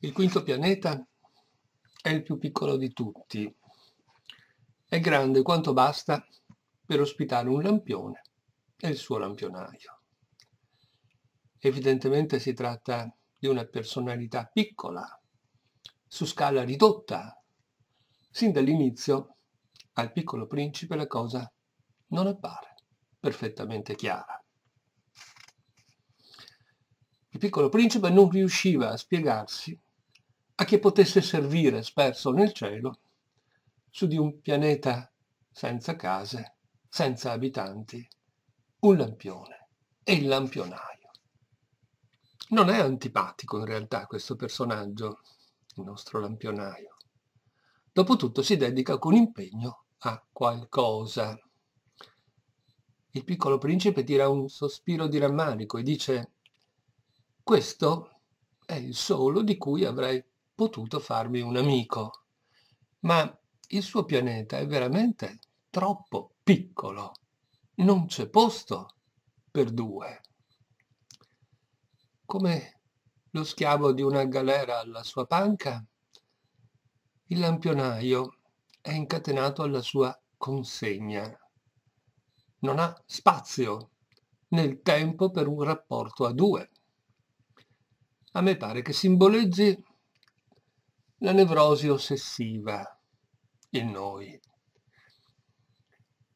Il quinto pianeta è il più piccolo di tutti. È grande quanto basta per ospitare un lampione e il suo lampionaio. Evidentemente si tratta di una personalità piccola, su scala ridotta. Sin dall'inizio al piccolo principe la cosa non appare perfettamente chiara. Il piccolo principe non riusciva a spiegarsi a che potesse servire sperso nel cielo su di un pianeta senza case, senza abitanti, un lampione e il lampionaio. Non è antipatico in realtà questo personaggio, il nostro lampionaio. Dopotutto si dedica con impegno a qualcosa. Il piccolo principe tira un sospiro di rammarico e dice questo è il solo di cui avrei potuto farmi un amico. Ma il suo pianeta è veramente troppo piccolo. Non c'è posto per due. Come lo schiavo di una galera alla sua panca, il lampionaio è incatenato alla sua consegna. Non ha spazio nel tempo per un rapporto a due. A me pare che simboleggi la nevrosi ossessiva in noi.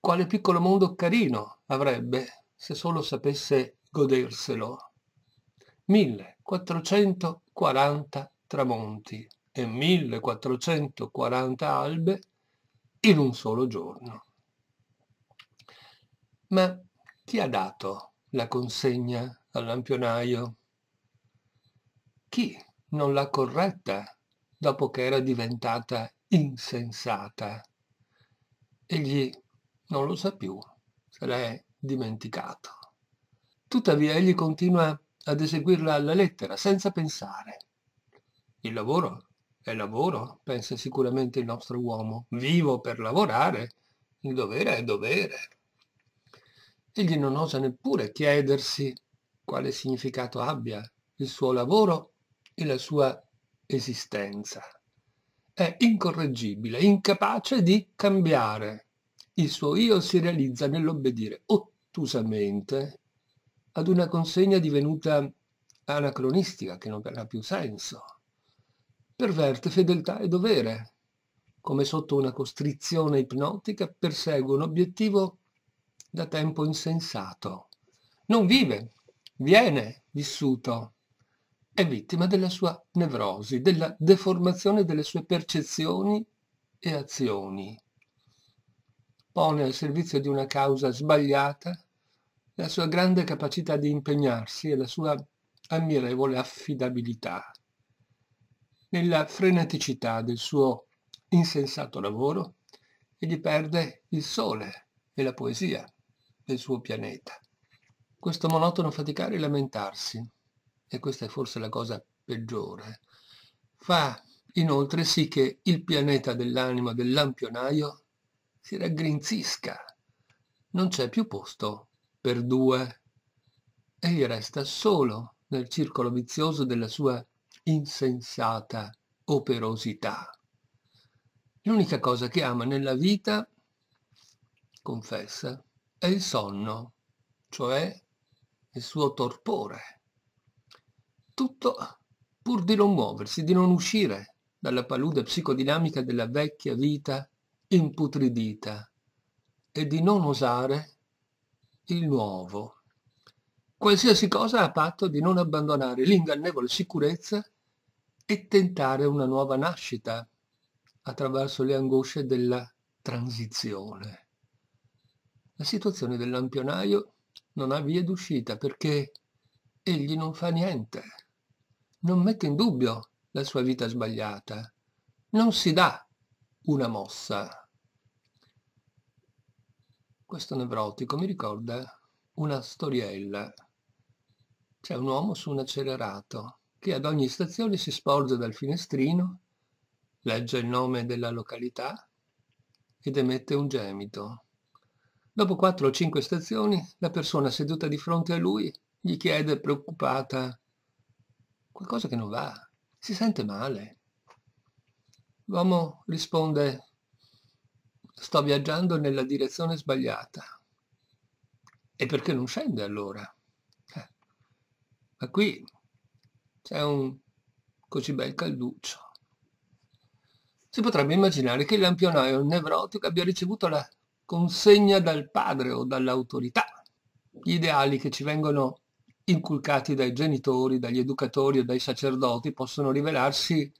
Quale piccolo mondo carino avrebbe se solo sapesse goderselo. 1440 tramonti e 1440 albe in un solo giorno. Ma chi ha dato la consegna al lampionaio? Chi non l'ha corretta dopo che era diventata insensata. Egli non lo sa più, se l'è dimenticato. Tuttavia egli continua ad eseguirla alla lettera, senza pensare. Il lavoro è lavoro, pensa sicuramente il nostro uomo. Vivo per lavorare, il dovere è dovere. Egli non osa neppure chiedersi quale significato abbia il suo lavoro e la sua esistenza. È incorreggibile, incapace di cambiare. Il suo io si realizza nell'obbedire ottusamente ad una consegna divenuta anacronistica che non ha più senso. Perverte fedeltà e dovere, come sotto una costrizione ipnotica persegue un obiettivo da tempo insensato. Non vive, viene vissuto è vittima della sua nevrosi, della deformazione delle sue percezioni e azioni. Pone al servizio di una causa sbagliata la sua grande capacità di impegnarsi e la sua ammirevole affidabilità. Nella freneticità del suo insensato lavoro, egli perde il sole e la poesia del suo pianeta. Questo monotono faticare e lamentarsi, e questa è forse la cosa peggiore, fa inoltre sì che il pianeta dell'anima del lampionaio si raggrinzisca. Non c'è più posto per due egli resta solo nel circolo vizioso della sua insensata operosità. L'unica cosa che ama nella vita, confessa, è il sonno, cioè il suo torpore tutto pur di non muoversi, di non uscire dalla palude psicodinamica della vecchia vita imputridita e di non osare il nuovo. Qualsiasi cosa a patto di non abbandonare l'ingannevole sicurezza e tentare una nuova nascita attraverso le angosce della transizione. La situazione del lampionaio non ha via d'uscita perché egli non fa niente, non mette in dubbio la sua vita sbagliata, non si dà una mossa. Questo nevrotico mi ricorda una storiella. C'è un uomo su un accelerato che ad ogni stazione si sporge dal finestrino, legge il nome della località ed emette un gemito. Dopo quattro o cinque stazioni, la persona seduta di fronte a lui gli chiede preoccupata qualcosa che non va, si sente male. L'uomo risponde, sto viaggiando nella direzione sbagliata. E perché non scende allora? Eh. Ma qui c'è un così bel calduccio. Si potrebbe immaginare che il lampionaio nevrotico abbia ricevuto la consegna dal padre o dall'autorità, gli ideali che ci vengono inculcati dai genitori, dagli educatori o dai sacerdoti possono rivelarsi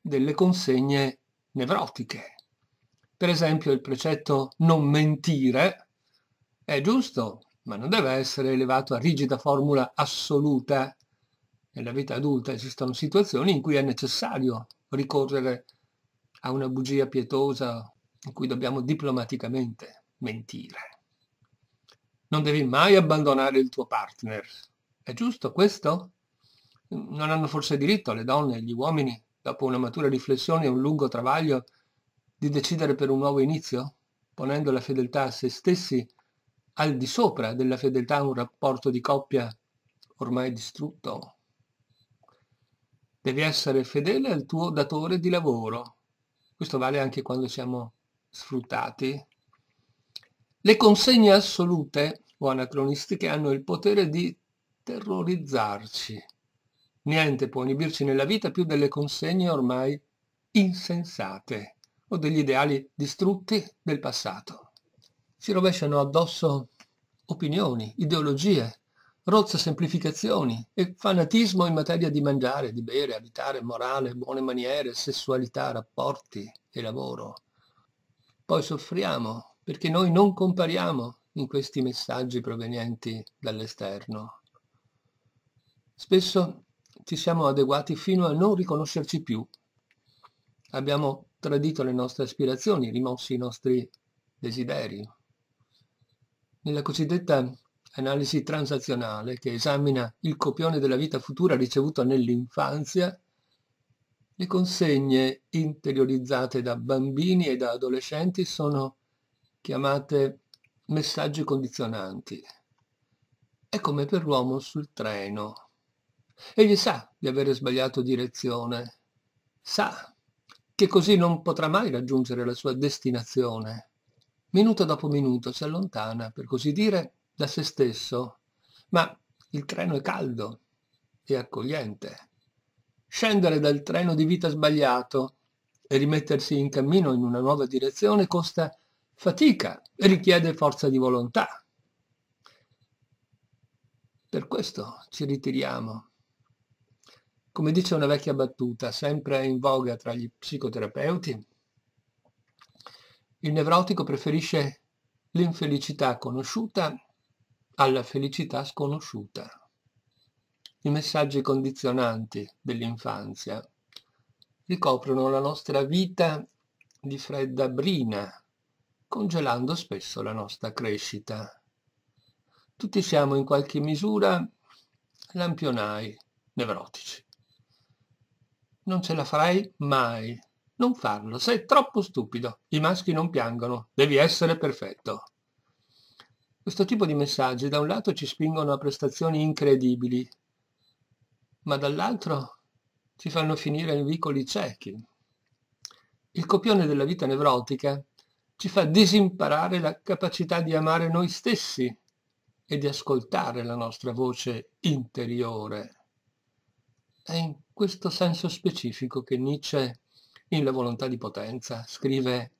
delle consegne nevrotiche. Per esempio il precetto non mentire è giusto, ma non deve essere elevato a rigida formula assoluta. Nella vita adulta esistono situazioni in cui è necessario ricorrere a una bugia pietosa in cui dobbiamo diplomaticamente mentire. Non devi mai abbandonare il tuo partner, è giusto questo? Non hanno forse diritto le donne e gli uomini, dopo una matura riflessione e un lungo travaglio, di decidere per un nuovo inizio, ponendo la fedeltà a se stessi al di sopra della fedeltà a un rapporto di coppia ormai distrutto? Devi essere fedele al tuo datore di lavoro. Questo vale anche quando siamo sfruttati. Le consegne assolute o anacronistiche hanno il potere di terrorizzarci. Niente può inibirci nella vita più delle consegne ormai insensate o degli ideali distrutti del passato. Ci rovesciano addosso opinioni, ideologie, rozze semplificazioni e fanatismo in materia di mangiare, di bere, abitare, morale, buone maniere, sessualità, rapporti e lavoro. Poi soffriamo perché noi non compariamo in questi messaggi provenienti dall'esterno. Spesso ci siamo adeguati fino a non riconoscerci più. Abbiamo tradito le nostre aspirazioni, rimossi i nostri desideri. Nella cosiddetta analisi transazionale, che esamina il copione della vita futura ricevuta nell'infanzia, le consegne interiorizzate da bambini e da adolescenti sono chiamate messaggi condizionanti. È come per l'uomo sul treno. Egli sa di avere sbagliato direzione, sa che così non potrà mai raggiungere la sua destinazione. Minuto dopo minuto si allontana, per così dire, da se stesso, ma il treno è caldo e accogliente. Scendere dal treno di vita sbagliato e rimettersi in cammino in una nuova direzione costa fatica e richiede forza di volontà. Per questo ci ritiriamo come dice una vecchia battuta, sempre in voga tra gli psicoterapeuti, il nevrotico preferisce l'infelicità conosciuta alla felicità sconosciuta. I messaggi condizionanti dell'infanzia ricoprono la nostra vita di fredda brina, congelando spesso la nostra crescita. Tutti siamo in qualche misura lampionai nevrotici. Non ce la farai mai. Non farlo, sei troppo stupido. I maschi non piangono, devi essere perfetto. Questo tipo di messaggi da un lato ci spingono a prestazioni incredibili, ma dall'altro ci fanno finire in vicoli ciechi. Il copione della vita nevrotica ci fa disimparare la capacità di amare noi stessi e di ascoltare la nostra voce interiore. È questo senso specifico che Nietzsche in La volontà di potenza scrive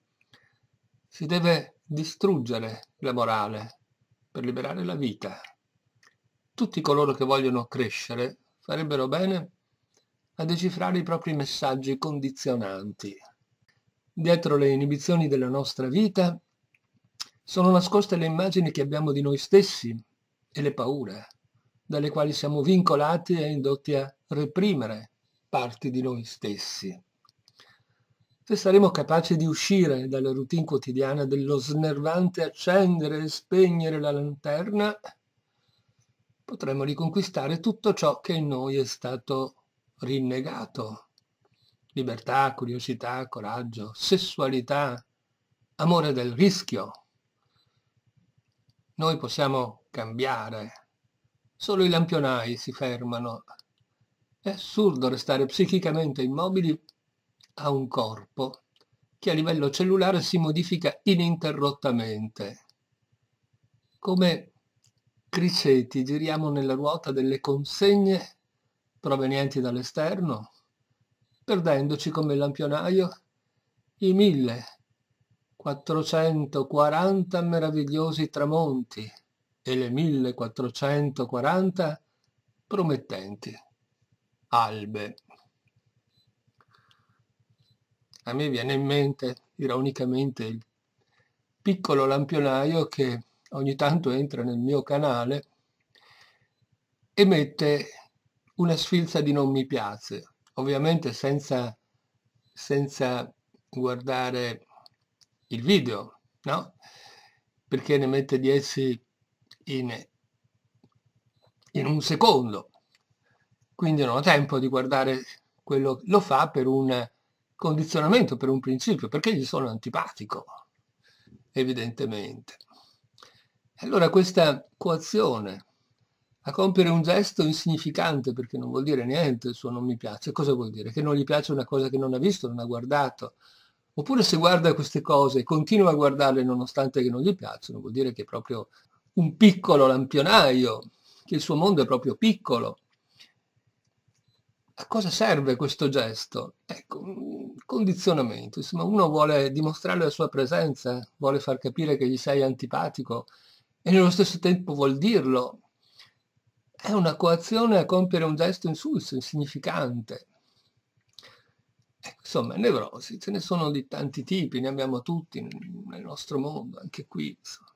si deve distruggere la morale per liberare la vita. Tutti coloro che vogliono crescere farebbero bene a decifrare i propri messaggi condizionanti. Dietro le inibizioni della nostra vita sono nascoste le immagini che abbiamo di noi stessi e le paure, dalle quali siamo vincolati e indotti a reprimere parti di noi stessi. Se saremo capaci di uscire dalla routine quotidiana dello snervante accendere e spegnere la lanterna, potremo riconquistare tutto ciò che in noi è stato rinnegato. Libertà, curiosità, coraggio, sessualità, amore del rischio. Noi possiamo cambiare. Solo i lampionai si fermano è assurdo restare psichicamente immobili a un corpo che a livello cellulare si modifica ininterrottamente. Come criceti giriamo nella ruota delle consegne provenienti dall'esterno, perdendoci come lampionaio i 1440 meravigliosi tramonti e le 1440 promettenti albe. A me viene in mente, ironicamente, il piccolo lampionaio che ogni tanto entra nel mio canale e mette una sfilza di non mi piace, ovviamente senza, senza guardare il video, no? Perché ne mette 10 in, in un secondo quindi non ho tempo di guardare quello che lo fa per un condizionamento, per un principio, perché gli sono antipatico, evidentemente. Allora questa coazione a compiere un gesto insignificante perché non vuol dire niente il suo non mi piace, cosa vuol dire? Che non gli piace una cosa che non ha visto, non ha guardato. Oppure se guarda queste cose e continua a guardarle nonostante che non gli piacciono, vuol dire che è proprio un piccolo lampionaio, che il suo mondo è proprio piccolo a cosa serve questo gesto? Ecco, condizionamento, insomma uno vuole dimostrare la sua presenza, vuole far capire che gli sei antipatico e nello stesso tempo vuol dirlo. È una coazione a compiere un gesto insulso, insignificante. Eh, insomma, nevrosi, ce ne sono di tanti tipi, ne abbiamo tutti nel nostro mondo, anche qui. Insomma.